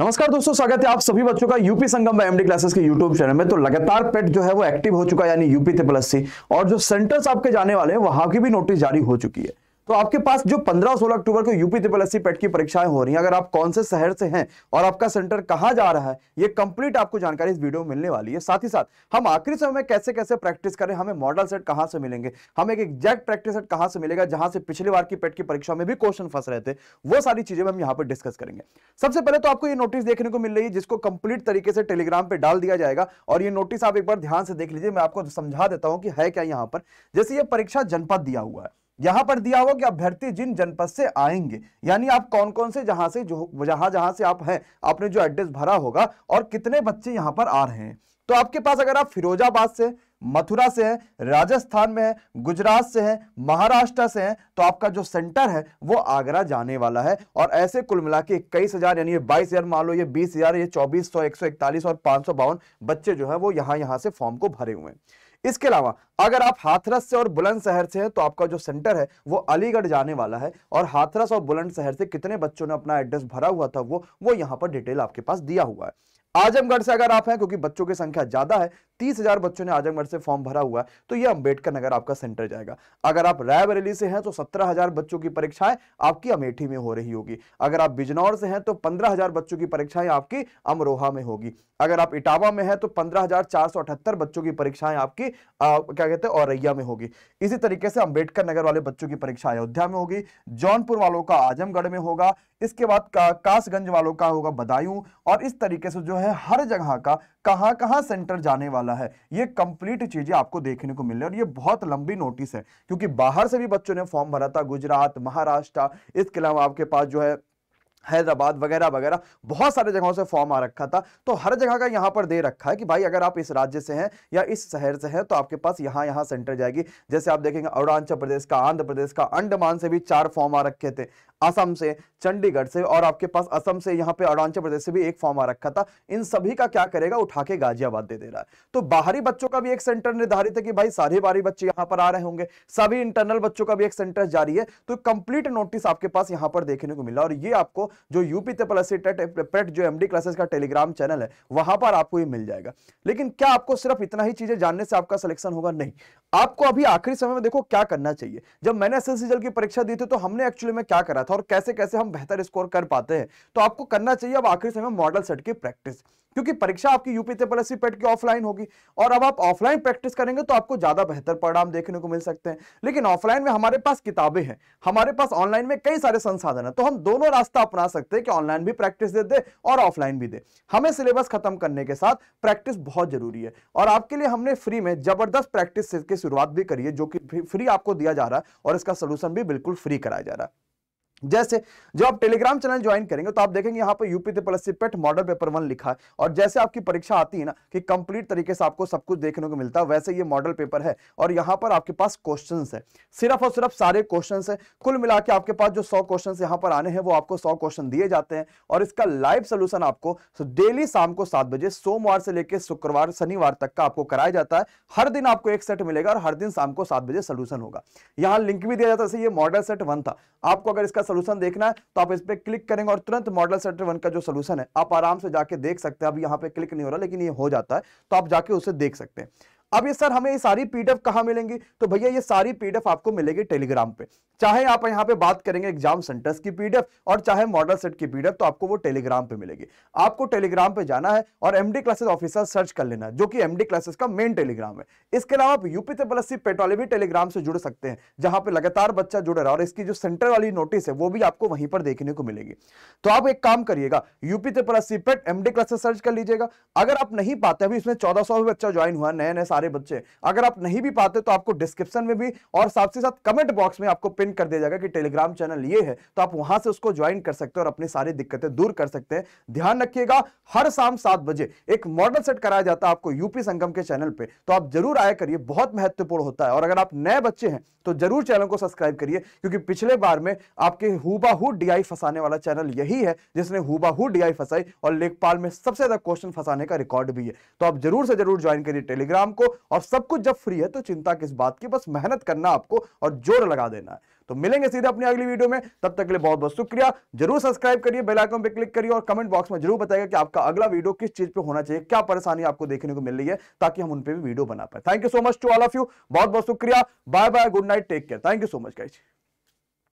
नमस्कार दोस्तों स्वागत है आप सभी बच्चों का यूपी संगम एमडी क्लासेस के यूट्यूब चैनल में तो लगातार पेट जो है वो एक्टिव हो चुका है यानी यूपी थे प्लस सी और जो सेंटर्स आपके जाने वाले हैं वहां की भी नोटिस जारी हो चुकी है तो आपके पास जो 15 और 16 अक्टूबर को यूपी ट्रिपल एस पेट की परीक्षाएं हो रही हैं अगर आप कौन से शहर से हैं और आपका सेंटर कहां जा रहा है ये कंप्लीट आपको जानकारी इस वीडियो में मिलने वाली है साथ ही साथ हम आखिरी समय में कैसे कैसे प्रैक्टिस करें हमें मॉडल सेट कहां से मिलेंगे हमें एक एग्जैक्ट प्रैक्टिस सेट कहां से मिलेगा जहां से पिछले बार की पेट e की परीक्षा में भी क्वेश्चन फंस रहे थे वो सारी चीजें हम यहाँ पर डिस्कस करेंगे सबसे पहले तो आपको ये नोटिस देखने को मिल रही है जिसको कंप्लीट तरीके से टेलीग्राम पर डाल दिया जाएगा और ये नोटिस आप एक बार ध्यान से देख लीजिए मैं आपको समझा देता हूँ कि है क्या यहाँ पर जैसे ये परीक्षा जनपद दिया हुआ है यहां पर दिया हुआ कि अभ्यर्थी जिन जनपद से आएंगे यानी आप कौन कौन से जहां से जो जहां जहां से आप हैं आपने जो एड्रेस भरा होगा और कितने बच्चे यहां पर आ रहे हैं तो आपके पास अगर आप फिरोजाबाद से मथुरा से है राजस्थान में है गुजरात से है महाराष्ट्र से है तो आपका जो सेंटर है वो आगरा जाने वाला है और ऐसे कुल मिला के इक्कीस हजार यानी बाईस हजार मान लो ये बीस हजार ये चौबीस सौ एक सौ इकतालीस और पांच सौ बावन बच्चे जो है वो यहाँ यहाँ से फॉर्म को भरे हुए हैं इसके अलावा अगर आप हाथरस से और बुलंदशहर से हैं तो आपका जो सेंटर है वो अलीगढ़ जाने वाला है और हाथरस और बुलंदशहर से कितने बच्चों ने अपना एड्रेस भरा हुआ था वो वो यहाँ पर डिटेल आपके पास दिया हुआ है आजमगढ़ से अगर आप हैं क्योंकि बच्चों की संख्या ज्यादा है तीस हजार बच्चों ने आजमगढ़ से फॉर्म भरा हुआ है तो ये अंबेडकर नगर आपका सेंटर जाएगा अगर आप रायबरेली से हैं तो सत्रह हजार बच्चों की परीक्षाएं आपकी अमेठी में हो रही होगी अगर आप बिजनौर से हैं तो पंद्रह हजार बच्चों की परीक्षाएं आपकी अमरोहा में होगी अगर आप इटावा में हैं तो पंद्रह हजार चार सौ अठहत्तर बच्चों की परीक्षाएं आपकी क्या कहते हैं औरैया में होगी इसी तरीके से अंबेडकर नगर वाले बच्चों की परीक्षा अयोध्या में होगी जौनपुर वालों का आजमगढ़ में होगा इसके बाद का, कासगंज वालों का होगा बदायूं और इस तरीके से जो है हर जगह का कहां कहां सेंटर जाने वाला वाला है ये कंप्लीट चीजें आपको देखने को मिल रही और ये बहुत लंबी नोटिस है क्योंकि बाहर से भी बच्चों ने फॉर्म भरा था गुजरात महाराष्ट्र इसके अलावा आपके पास जो है हैदराबाद वगैरह वगैरह बहुत सारे जगहों से फॉर्म आ रखा था तो हर जगह का यहाँ पर दे रखा है कि भाई अगर आप इस राज्य से हैं या इस शहर से हैं तो आपके पास यहाँ यहाँ सेंटर जाएगी जैसे आप देखेंगे अरुणाचल प्रदेश का आंध्र प्रदेश का अंडमान से भी चार फॉर्म आ रखे थे असम से चंडीगढ़ से और आपके पास असम से यहाँ पे अरुणाचल प्रदेश से भी एक फॉर्म आ रखा था इन सभी का क्या करेगा उठा के गाजियाबाद दे दे रहा है तो बाहरी बच्चों का भी एक सेंटर निर्धारित है कि भाई सारे बाहरी बच्चे यहाँ पर आ रहे होंगे सभी इंटरनल बच्चों का भी एक सेंटर जारी है तो कंप्लीट नोटिस आपके पास यहाँ पर देखने को मिला और ये आपको जो यूपी प्लस e e जो एम क्लासेस का टेलीग्राम चैनल है वहां पर आपको ये मिल जाएगा लेकिन क्या आपको सिर्फ इतना ही चीजें जानने से आपका सिलेक्शन होगा नहीं आपको अभी आखिरी समय में देखो क्या करना चाहिए जब मैंने एस जल की परीक्षा दी थी तो हमने एक्चुअली में क्या करा था और कैसे कैसे हम बेहतर स्कोर कर पाते हैं तो आपको करना चाहिए अब आखिरी समय मॉडल सेट की प्रैक्टिस क्योंकि परीक्षा आपकी यूपी ट्रिपल एस पेट की ऑफलाइन होगी और अब आप ऑफलाइन प्रैक्टिस करेंगे तो आपको ज्यादा बेहतर परिणाम देखने को मिल सकते हैं लेकिन ऑफलाइन में हमारे पास किताबें हैं हमारे पास ऑनलाइन में कई सारे संसाधन हैं तो हम दोनों रास्ता अपना सकते हैं कि ऑनलाइन भी प्रैक्टिस दे दे और ऑफलाइन भी दे हमें सिलेबस खत्म करने के साथ प्रैक्टिस बहुत जरूरी है और आपके लिए हमने फ्री में जबरदस्त प्रैक्टिस की शुरुआत भी करी है जो कि फ्री आपको दिया जा रहा है और इसका सोल्यूशन भी बिल्कुल फ्री कराया जा रहा है जैसे जब आप टेलीग्राम चैनल ज्वाइन करेंगे तो आप देखेंगे यहाँ पर UP triple C PET model paper one लिखा है और जैसे आपकी परीक्षा आती है ना कि कंप्लीट तरीके से आपको सब कुछ देखने को मिलता है वैसे ये मॉडल पेपर है और यहाँ पर आपके पास क्वेश्चन है सिर्फ और सिर्फ सारे क्वेश्चन है कुल मिला के आपके पास जो सौ क्वेश्चन यहाँ पर आने हैं वो आपको सौ क्वेश्चन दिए जाते हैं और इसका लाइव सोल्यूशन आपको डेली शाम को सात बजे सोमवार से लेकर शुक्रवार शनिवार तक का आपको कराया जाता है हर दिन आपको एक सेट मिलेगा और हर दिन शाम को सात बजे सोल्यूशन होगा यहाँ लिंक भी दिया जाता है ये मॉडल सेट वन था आपको अगर इसका सोल्यूशन देखना है तो आप इस पर क्लिक करेंगे और तुरंत मॉडल सेटर वन का जो सोल्यूशन है आप आराम से जाके देख सकते हैं अब यहाँ पे क्लिक नहीं हो रहा लेकिन ये हो जाता है तो आप जाके उसे देख सकते हैं अब ये सर हमें ये सारी पीडीएफ कहाँ मिलेंगी तो भैया ये सारी पीडीएफ आपको मिलेगी टेलीग्राम पे चाहे आप यहाँ पे बात करेंगे एग्जाम सेंटर्स की पीडीएफ और चाहे मॉडल सेट की पीडीएफ तो आपको वो टेलीग्राम पे मिलेगी आपको टेलीग्राम पे जाना है और एमडी क्लासेस ऑफिसर सर्च कर लेना जो कि एमडी क्लासेस का मेन टेलीग्राम है इसके अलावा आप यूपी तबलसी पेट वाले भी टेलीग्राम से जुड़ सकते हैं जहां पर लगातार बच्चा जुड़ रहा है और इसकी जो सेंटर वाली नोटिस है वो भी आपको वहीं पर देखने को मिलेगी तो आप एक काम करिएगा UP C PET MD classes search कर लीजिएगा अगर आप नहीं पाते अभी इसमें चौदह बच्चा ज्वाइन हुआ नए नए सारे बच्चे अगर आप नहीं भी पाते तो आपको डिस्क्रिप्शन में भी और साथ ही साथ कमेंट बॉक्स में आपको पिन कर दिया जाएगा कि टेलीग्राम चैनल ये है तो आप वहां से उसको ज्वाइन कर सकते हैं और अपनी सारी दिक्कतें दूर कर सकते हैं ध्यान रखिएगा हर शाम सात बजे एक मॉडल सेट कराया जाता है आपको यूपी संगम के चैनल पर तो आप जरूर आया करिए बहुत महत्वपूर्ण होता है और अगर आप नए बच्चे हैं तो जरूर चैनल को सब्सक्राइब करिए क्योंकि पिछले बार में आपके हुबाहू डीआई फंसाने वाला चैनल यही है जिसने हुबाहू डीआई फंसाई और लेखपाल में सबसे ज्यादा क्वेश्चन फंसाने का रिकॉर्ड भी है तो आप जरूर से जरूर ज्वाइन करिए टेलीग्राम को और सब कुछ जब फ्री है तो चिंता किस बात की बस मेहनत करना आपको और जोर लगा देना है तो मिलेंगे सीधे अपनी अगली वीडियो में तब तक के लिए बहुत बहुत शुक्रिया जरूर सब्सक्राइब करिए बेल आइकन पर क्लिक करिए और कमेंट बॉक्स में जरूर बताएगा कि आपका अगला वीडियो किस चीज पे होना चाहिए क्या परेशानी आपको देखने को मिल रही है ताकि हम उन पर भी वीडियो बना पाए thank you so much to all of you बहुत बहुत शुक्रिया bye bye good night take care thank you so much guys